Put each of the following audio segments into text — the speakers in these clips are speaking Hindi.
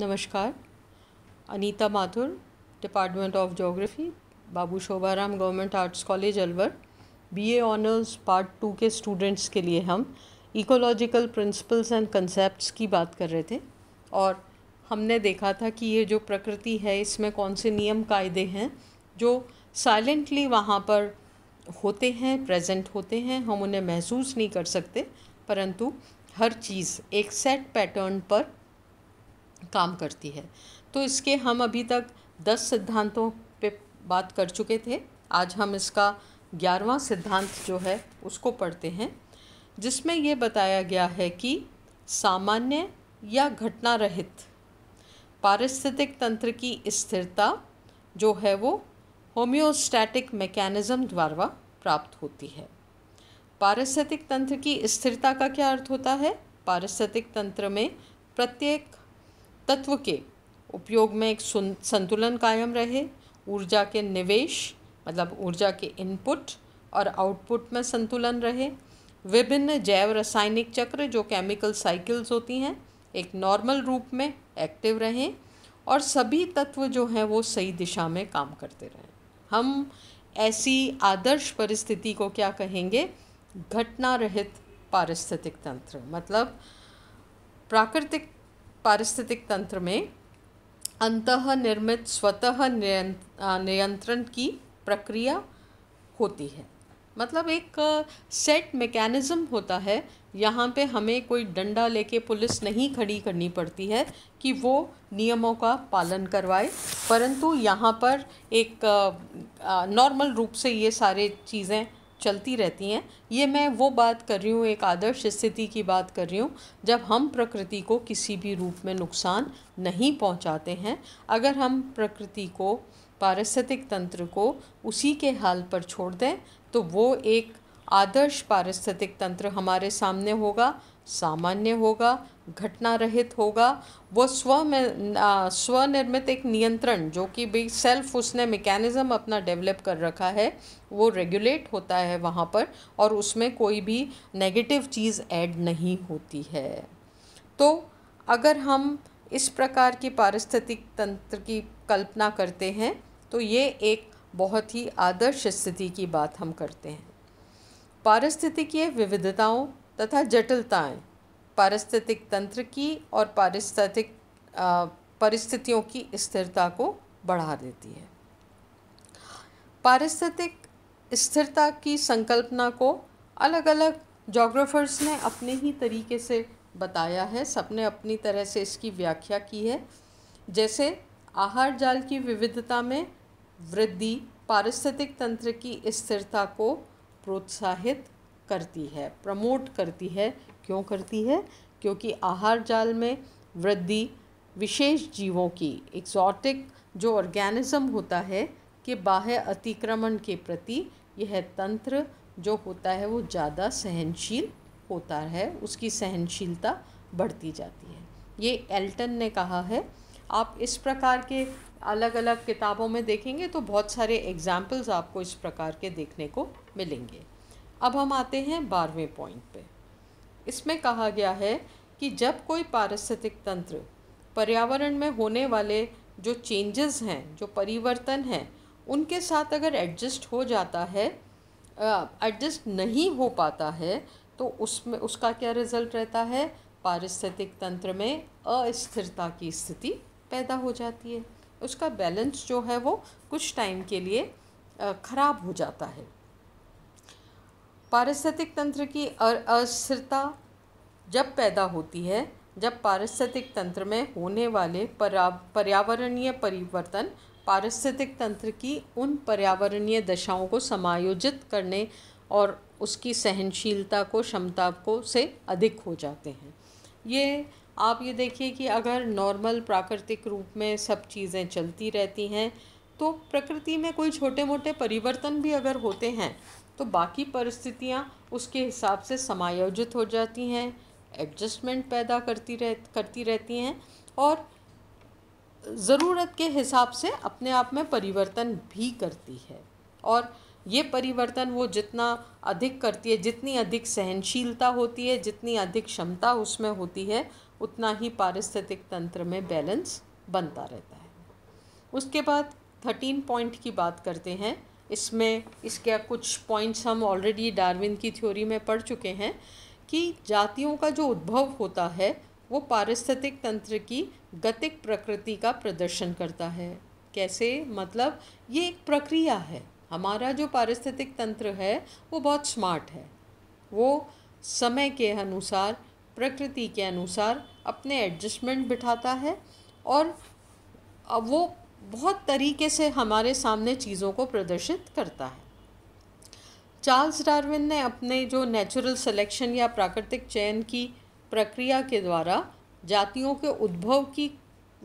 नमस्कार Anita Mathur department of geography Babu Shobharam government arts college Alwar BA honours part two के स्टूडेंट्स के लिए हम इकोलॉजिकल प्रिंसिपल्स एंड कंसेप्ट्स की बात कर रहे थे और हमने देखा था कि ये जो प्रकृति है इसमें कौन से नियम कायदे हैं जो साइलेंटली वहाँ पर होते हैं प्रेजेंट होते हैं हम उन्हें महसूस नहीं कर सकते परंतु हर चीज़ एक सेट पैटर्न पर काम करती है तो इसके हम अभी तक दस सिद्धांतों पे बात कर चुके थे आज हम इसका ग्यारहवा सिद्धांत जो है उसको पढ़ते हैं जिसमें ये बताया गया है कि सामान्य या घटना रहित पारिस्थितिक तंत्र की स्थिरता जो है वो होम्योस्टैटिक मैकेनिज़्म द्वारा प्राप्त होती है पारिस्थितिक तंत्र की स्थिरता का क्या अर्थ होता है पारिस्थितिक तंत्र में प्रत्येक तत्व के उपयोग में एक संतुलन कायम रहे ऊर्जा के निवेश मतलब ऊर्जा के इनपुट और आउटपुट में संतुलन रहे विभिन्न जैव रासायनिक चक्र जो केमिकल साइकिल्स होती हैं एक नॉर्मल रूप में एक्टिव रहें और सभी तत्व जो हैं वो सही दिशा में काम करते रहें हम ऐसी आदर्श परिस्थिति को क्या कहेंगे घटना रहित पारिस्थितिक तंत्र मतलब प्राकृतिक पारिस्थितिक तंत्र में अंतः निर्मित स्वतः नियंत्रण की प्रक्रिया होती है मतलब एक सेट मैकेनिज़्म होता है यहाँ पे हमें कोई डंडा लेके पुलिस नहीं खड़ी करनी पड़ती है कि वो नियमों का पालन करवाए परंतु यहाँ पर एक नॉर्मल रूप से ये सारे चीज़ें चलती रहती हैं ये मैं वो बात कर रही हूँ एक आदर्श स्थिति की बात कर रही हूँ जब हम प्रकृति को किसी भी रूप में नुकसान नहीं पहुँचाते हैं अगर हम प्रकृति को पारिस्थितिक तंत्र को उसी के हाल पर छोड़ दें तो वो एक आदर्श पारिस्थितिक तंत्र हमारे सामने होगा सामान्य होगा घटना रहित होगा वो स्व में स्वनिर्मित एक नियंत्रण जो कि भी सेल्फ उसने मेकेनिज़्म अपना डेवलप कर रखा है वो रेगुलेट होता है वहाँ पर और उसमें कोई भी नेगेटिव चीज़ ऐड नहीं होती है तो अगर हम इस प्रकार की पारिस्थितिक तंत्र की कल्पना करते हैं तो ये एक बहुत ही आदर्श स्थिति की बात हम करते हैं पारिस्थितिकीय विविधताओं तथा जटिलताएं पारिस्थितिक तंत्र की और पारिस्थितिक परिस्थितियों की स्थिरता को बढ़ा देती है पारिस्थितिक स्थिरता की संकल्पना को अलग अलग जोग्राफर्स ने अपने ही तरीके से बताया है सबने अपनी तरह से इसकी व्याख्या की है जैसे आहार जाल की विविधता में वृद्धि पारिस्थितिक तंत्र की स्थिरता को प्रोत्साहित करती है प्रमोट करती है क्यों करती है क्योंकि आहार जाल में वृद्धि विशेष जीवों की एक्सॉटिक जो ऑर्गेनिज्म होता है कि बाह्य अतिक्रमण के प्रति यह तंत्र जो होता है वो ज़्यादा सहनशील होता है उसकी सहनशीलता बढ़ती जाती है ये एल्टन ने कहा है आप इस प्रकार के अलग अलग किताबों में देखेंगे तो बहुत सारे एग्जाम्पल्स आपको इस प्रकार के देखने को मिलेंगे अब हम आते हैं बारहवें पॉइंट पे इसमें कहा गया है कि जब कोई पारिस्थितिक तंत्र पर्यावरण में होने वाले जो चेंजेस हैं जो परिवर्तन हैं उनके साथ अगर एडजस्ट हो जाता है एडजस्ट नहीं हो पाता है तो उसमें उसका क्या रिज़ल्ट रहता है पारिस्थितिक तंत्र में अस्थिरता की स्थिति पैदा हो जाती है उसका बैलेंस जो है वो कुछ टाइम के लिए ख़राब हो जाता है पारिस्थितिक तंत्र की अस्थिरता जब पैदा होती है जब पारिस्थितिक तंत्र में होने वाले पर्यावरणीय परिवर्तन पारिस्थितिक तंत्र की उन पर्यावरणीय दशाओं को समायोजित करने और उसकी सहनशीलता को क्षमता को से अधिक हो जाते हैं ये आप ये देखिए कि अगर नॉर्मल प्राकृतिक रूप में सब चीज़ें चलती रहती हैं तो प्रकृति में कोई छोटे मोटे परिवर्तन भी अगर होते हैं तो बाकी परिस्थितियाँ उसके हिसाब से समायोजित हो जाती हैं एडजस्टमेंट पैदा करती रह करती रहती हैं और ज़रूरत के हिसाब से अपने आप में परिवर्तन भी करती है और ये परिवर्तन वो जितना अधिक करती है जितनी अधिक सहनशीलता होती है जितनी अधिक क्षमता उसमें होती है उतना ही पारिस्थितिक तंत्र में बैलेंस बनता रहता है उसके बाद थर्टीन पॉइंट की बात करते हैं इसमें इसके कुछ पॉइंट्स हम ऑलरेडी डार्विन की थ्योरी में पढ़ चुके हैं कि जातियों का जो उद्भव होता है वो पारिस्थितिक तंत्र की गतिक प्रकृति का प्रदर्शन करता है कैसे मतलब ये एक प्रक्रिया है हमारा जो पारिस्थितिक तंत्र है वो बहुत स्मार्ट है वो समय के अनुसार प्रकृति के अनुसार अपने एडजस्टमेंट बिठाता है और वो बहुत तरीके से हमारे सामने चीज़ों को प्रदर्शित करता है चार्ल्स डार्विन ने अपने जो नेचुरल सिलेक्शन या प्राकृतिक चयन की प्रक्रिया के द्वारा जातियों के उद्भव की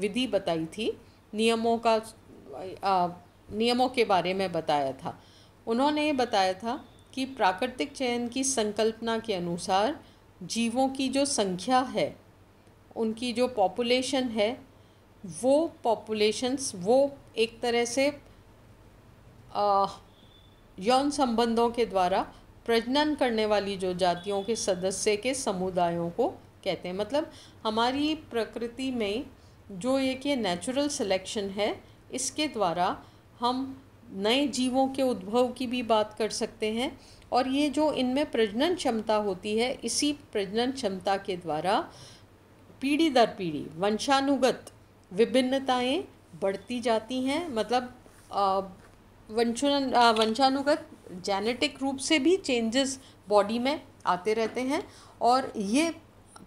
विधि बताई थी नियमों का आ, नियमों के बारे में बताया था उन्होंने ये बताया था कि प्राकृतिक चयन की संकल्पना के अनुसार जीवों की जो संख्या है उनकी जो पॉपुलेशन है वो पॉपुलेशंस वो एक तरह से यौन संबंधों के द्वारा प्रजनन करने वाली जो जातियों के सदस्य के समुदायों को कहते हैं मतलब हमारी प्रकृति में जो एक ये नेचुरल सिलेक्शन है इसके द्वारा हम नए जीवों के उद्भव की भी बात कर सकते हैं और ये जो इनमें प्रजनन क्षमता होती है इसी प्रजनन क्षमता के द्वारा पीढ़ी दर पीढ़ी वंशानुगत विभिन्नताएं बढ़ती जाती हैं मतलब वंशानुगत जेनेटिक रूप से भी चेंजेस बॉडी में आते रहते हैं और ये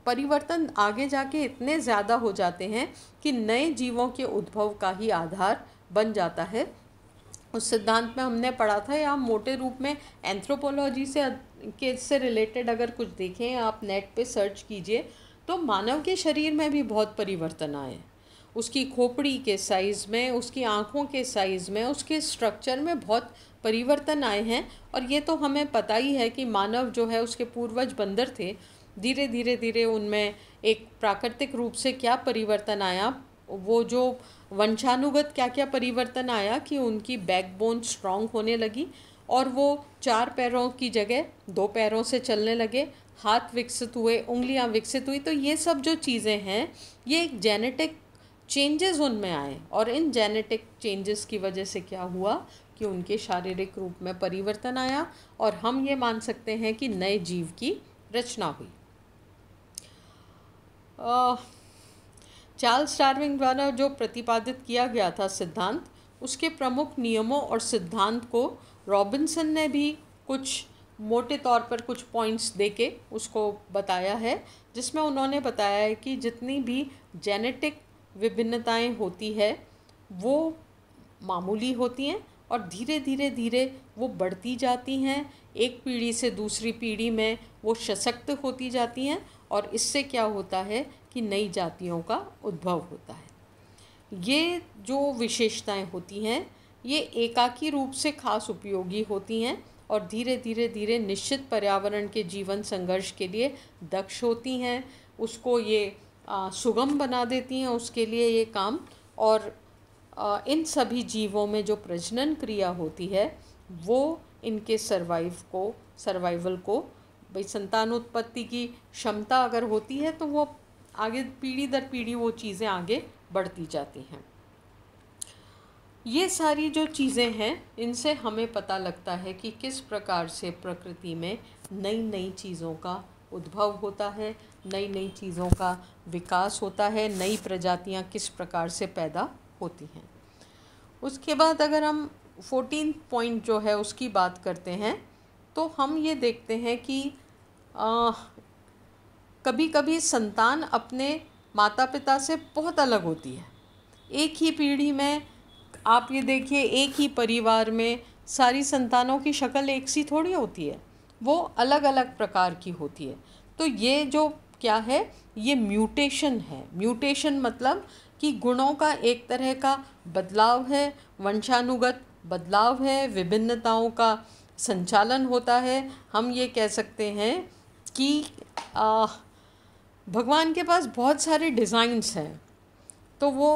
परिवर्तन आगे जाके इतने ज़्यादा हो जाते हैं कि नए जीवों के उद्भव का ही आधार बन जाता है उस सिद्धांत में हमने पढ़ा था या मोटे रूप में एंथ्रोपोलॉजी से के से रिलेटेड अगर कुछ देखें आप नेट पे सर्च कीजिए तो मानव के शरीर में भी बहुत परिवर्तन आए उसकी खोपड़ी के साइज़ में उसकी आँखों के साइज़ में उसके स्ट्रक्चर में बहुत परिवर्तन आए हैं और ये तो हमें पता ही है कि मानव जो है उसके पूर्वज बंदर थे धीरे धीरे धीरे उनमें एक प्राकृतिक रूप से क्या परिवर्तन आया वो जो वंशानुगत क्या क्या परिवर्तन आया कि उनकी बैकबोन स्ट्रांग होने लगी और वो चार पैरों की जगह दो पैरों से चलने लगे हाथ विकसित हुए उंगलियां विकसित हुई तो ये सब जो चीज़ें हैं ये एक जेनेटिक चेंजेस उनमें आए और इन जेनेटिक चेंजेस की वजह से क्या हुआ कि उनके शारीरिक रूप में परिवर्तन आया और हम ये मान सकते हैं कि नए जीव की रचना हुई चार्ल्स डार्विंग द्वारा जो प्रतिपादित किया गया था सिद्धांत उसके प्रमुख नियमों और सिद्धांत को रॉबिन्सन ने भी कुछ मोटे तौर पर कुछ पॉइंट्स देके उसको बताया है जिसमें उन्होंने बताया है कि जितनी भी जेनेटिक विभिन्नताएं होती है वो मामूली होती हैं और धीरे धीरे धीरे वो बढ़ती जाती हैं एक पीढ़ी से दूसरी पीढ़ी में वो सशक्त होती जाती हैं और इससे क्या होता है कि नई जातियों का उद्भव होता है ये जो विशेषताएं होती हैं ये एकाकी रूप से खास उपयोगी होती हैं और धीरे धीरे धीरे निश्चित पर्यावरण के जीवन संघर्ष के लिए दक्ष होती हैं उसको ये सुगम बना देती हैं उसके लिए ये काम और इन सभी जीवों में जो प्रजनन क्रिया होती है वो इनके सर्वाइव को सर्वाइवल को भाई संतान उत्पत्ति की क्षमता अगर होती है तो वो आगे पीढ़ी दर पीढ़ी वो चीज़ें आगे बढ़ती जाती हैं ये सारी जो चीज़ें हैं इनसे हमें पता लगता है कि किस प्रकार से प्रकृति में नई नई चीज़ों का उद्भव होता है नई नई चीज़ों का विकास होता है नई प्रजातियाँ किस प्रकार से पैदा होती हैं उसके बाद अगर हम फोर्टीन पॉइंट जो है उसकी बात करते हैं तो हम ये देखते हैं कि आ, कभी कभी संतान अपने माता पिता से बहुत अलग होती है एक ही पीढ़ी में आप ये देखिए एक ही परिवार में सारी संतानों की शक्ल एक सी थोड़ी होती है वो अलग अलग प्रकार की होती है तो ये जो क्या है ये म्यूटेशन है म्यूटेशन मतलब कि गुणों का एक तरह का बदलाव है वंशानुगत बदलाव है विभिन्नताओं का संचालन होता है हम ये कह सकते हैं कि आ, भगवान के पास बहुत सारे डिज़ाइंस हैं तो वो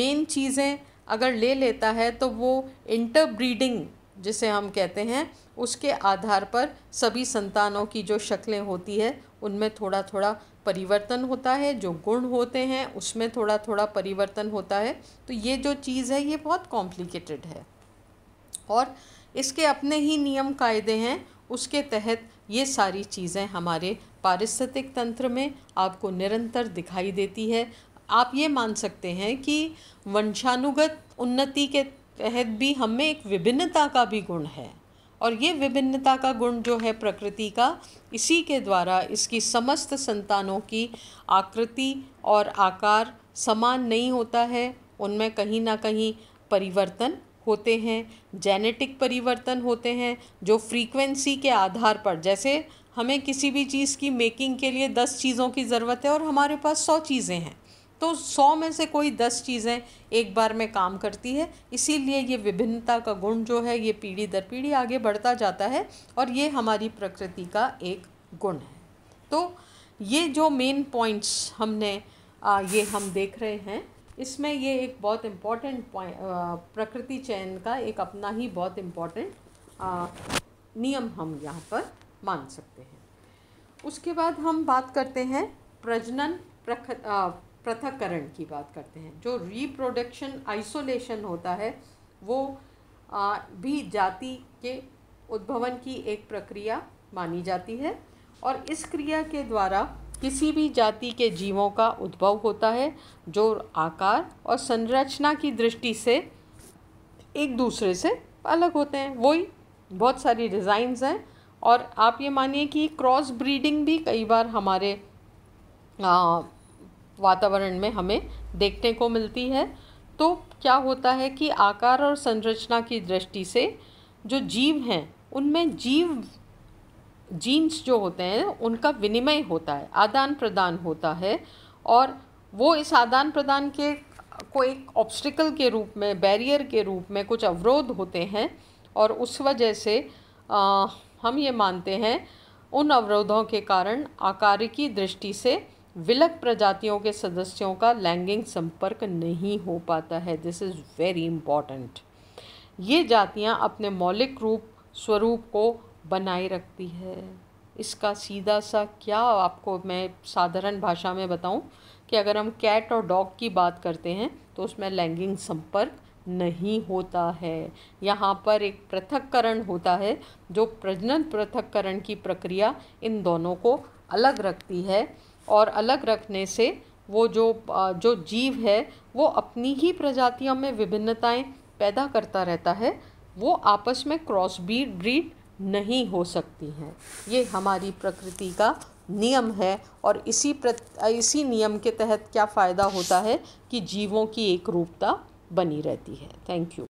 मेन चीज़ें अगर ले लेता है तो वो इंटरब्रीडिंग जिसे हम कहते हैं उसके आधार पर सभी संतानों की जो शक्लें होती है उनमें थोड़ा थोड़ा परिवर्तन होता है जो गुण होते हैं उसमें थोड़ा थोड़ा परिवर्तन होता है तो ये जो चीज़ है ये बहुत कॉम्प्लिकेटेड है और इसके अपने ही नियम कायदे हैं उसके तहत ये सारी चीज़ें हमारे पारिस्थितिक तंत्र में आपको निरंतर दिखाई देती है आप ये मान सकते हैं कि वंशानुगत उन्नति के तहत भी हमें एक विभिन्नता का भी गुण है और ये विभिन्नता का गुण जो है प्रकृति का इसी के द्वारा इसकी समस्त संतानों की आकृति और आकार समान नहीं होता है उनमें कहीं ना कहीं परिवर्तन होते हैं जेनेटिक परिवर्तन होते हैं जो फ्रीक्वेंसी के आधार पर जैसे हमें किसी भी चीज़ की मेकिंग के लिए दस चीज़ों की ज़रूरत है और हमारे पास सौ चीज़ें हैं तो सौ में से कोई दस चीज़ें एक बार में काम करती है इसीलिए ये विभिन्नता का गुण जो है ये पीढ़ी दर पीढ़ी आगे बढ़ता जाता है और ये हमारी प्रकृति का एक गुण है तो ये जो मेन पॉइंट्स हमने आ, ये हम देख रहे हैं इसमें ये एक बहुत इम्पॉर्टेंट पॉइंट प्रकृति चयन का एक अपना ही बहुत इम्पॉर्टेंट नियम हम यहाँ पर मान सकते हैं उसके बाद हम बात करते हैं प्रजनन प्रख पृथककरण की बात करते हैं जो रिप्रोडक्शन आइसोलेशन होता है वो आ, भी जाति के उद्भवन की एक प्रक्रिया मानी जाती है और इस क्रिया के द्वारा किसी भी जाति के जीवों का उद्भव होता है जो आकार और संरचना की दृष्टि से एक दूसरे से अलग होते हैं वही बहुत सारी डिज़ाइंस हैं और आप ये मानिए कि क्रॉस ब्रीडिंग भी कई बार हमारे आ, वातावरण में हमें देखने को मिलती है तो क्या होता है कि आकार और संरचना की दृष्टि से जो जीव हैं उनमें जीव जीन्स जो होते हैं उनका विनिमय होता है आदान प्रदान होता है और वो इस आदान प्रदान के को एक ऑब्स्टिकल के रूप में बैरियर के रूप में कुछ अवरोध होते हैं और उस वजह से आ, हम ये मानते हैं उन अवरोधों के कारण आकार की दृष्टि से विलक प्रजातियों के सदस्यों का लैंगिक संपर्क नहीं हो पाता है दिस इज़ वेरी इम्पॉर्टेंट ये जातियाँ अपने मौलिक रूप स्वरूप को बनाए रखती है इसका सीधा सा क्या आपको मैं साधारण भाषा में बताऊं कि अगर हम कैट और डॉग की बात करते हैं तो उसमें लैंगिंग संपर्क नहीं होता है यहाँ पर एक पृथककरण होता है जो प्रजनन पृथककरण की प्रक्रिया इन दोनों को अलग रखती है और अलग रखने से वो जो जो जीव है वो अपनी ही प्रजातियों में विभिन्नताएं पैदा करता रहता है वो आपस में क्रॉस ब्रीड ब्रीड नहीं हो सकती हैं ये हमारी प्रकृति का नियम है और इसी प्र इसी नियम के तहत क्या फ़ायदा होता है कि जीवों की एक रूपता बनी रहती है थैंक यू